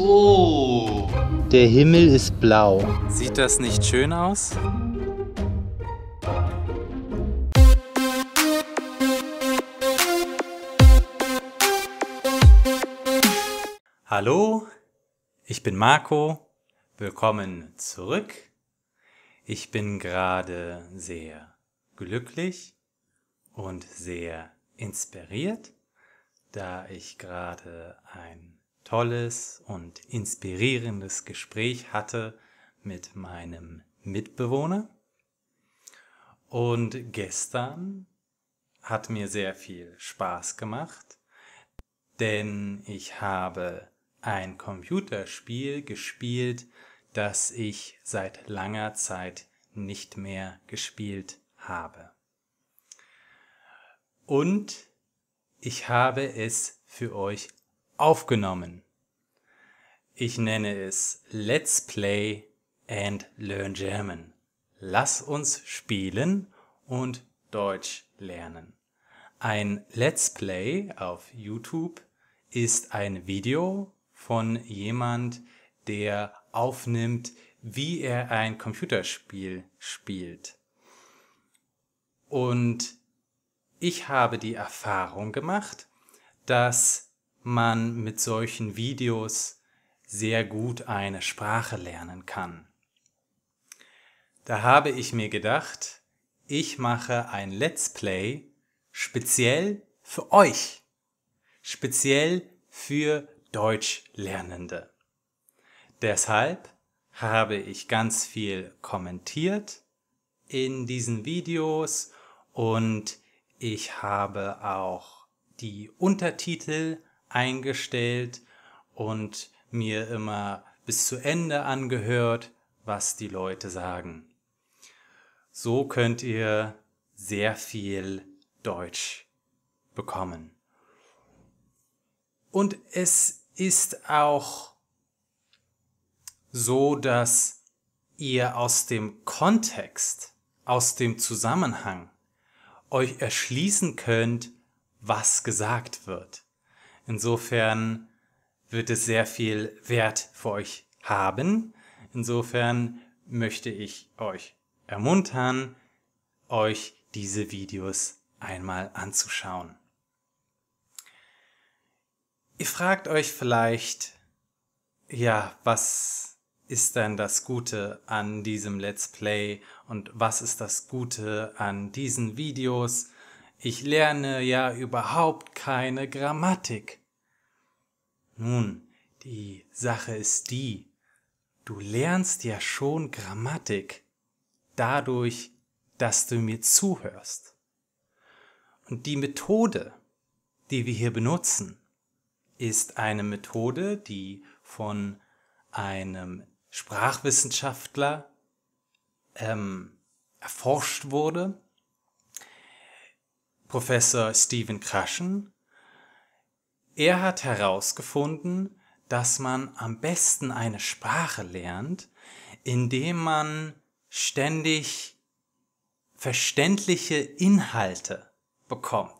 so. Der Himmel ist blau. Sieht das nicht schön aus? Hallo, ich bin Marco. Willkommen zurück. Ich bin gerade sehr glücklich und sehr inspiriert, da ich gerade ein tolles und inspirierendes Gespräch hatte mit meinem Mitbewohner. Und gestern hat mir sehr viel Spaß gemacht, denn ich habe ein Computerspiel gespielt, das ich seit langer Zeit nicht mehr gespielt habe. Und ich habe es für euch aufgenommen. Ich nenne es Let's Play and Learn German. Lass uns spielen und Deutsch lernen. Ein Let's Play auf YouTube ist ein Video von jemand, der aufnimmt, wie er ein Computerspiel spielt. Und ich habe die Erfahrung gemacht, dass man mit solchen Videos sehr gut eine Sprache lernen kann. Da habe ich mir gedacht, ich mache ein Let's Play speziell für euch, speziell für Deutschlernende. Deshalb habe ich ganz viel kommentiert in diesen Videos und ich habe auch die Untertitel eingestellt und mir immer bis zu Ende angehört, was die Leute sagen. So könnt ihr sehr viel Deutsch bekommen. Und es ist auch so, dass ihr aus dem Kontext, aus dem Zusammenhang euch erschließen könnt, was gesagt wird. Insofern wird es sehr viel Wert für euch haben. Insofern möchte ich euch ermuntern, euch diese Videos einmal anzuschauen. Ihr fragt euch vielleicht, ja, was ist denn das Gute an diesem Let's Play und was ist das Gute an diesen Videos? Ich lerne ja überhaupt keine Grammatik. Nun, die Sache ist die, du lernst ja schon Grammatik dadurch, dass du mir zuhörst. Und die Methode, die wir hier benutzen, ist eine Methode, die von einem Sprachwissenschaftler ähm, erforscht wurde. Professor Stephen Krashen er hat herausgefunden, dass man am besten eine Sprache lernt, indem man ständig verständliche Inhalte bekommt.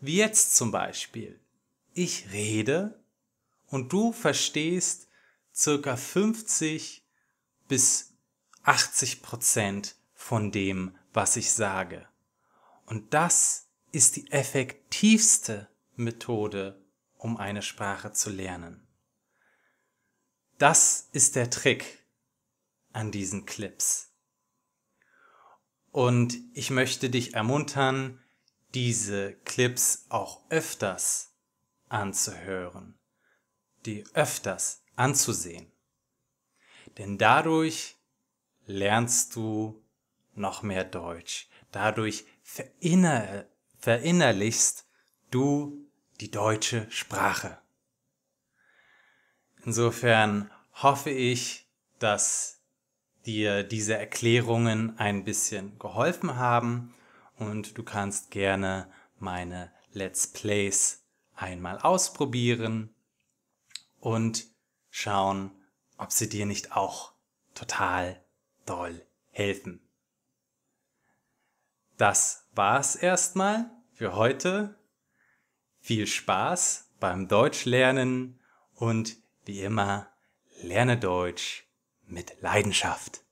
Wie jetzt zum Beispiel. Ich rede und du verstehst circa 50 bis 80 Prozent von dem, was ich sage. Und das ist die effektivste Methode, um eine Sprache zu lernen. Das ist der Trick an diesen Clips. Und ich möchte dich ermuntern, diese Clips auch öfters anzuhören, die öfters anzusehen. Denn dadurch lernst du noch mehr Deutsch. Dadurch verinner verinnerlichst du die deutsche Sprache. Insofern hoffe ich, dass dir diese Erklärungen ein bisschen geholfen haben und du kannst gerne meine Let's Plays einmal ausprobieren und schauen, ob sie dir nicht auch total doll helfen. Das war's erstmal für heute. Viel Spaß beim Deutschlernen und wie immer, lerne Deutsch mit Leidenschaft.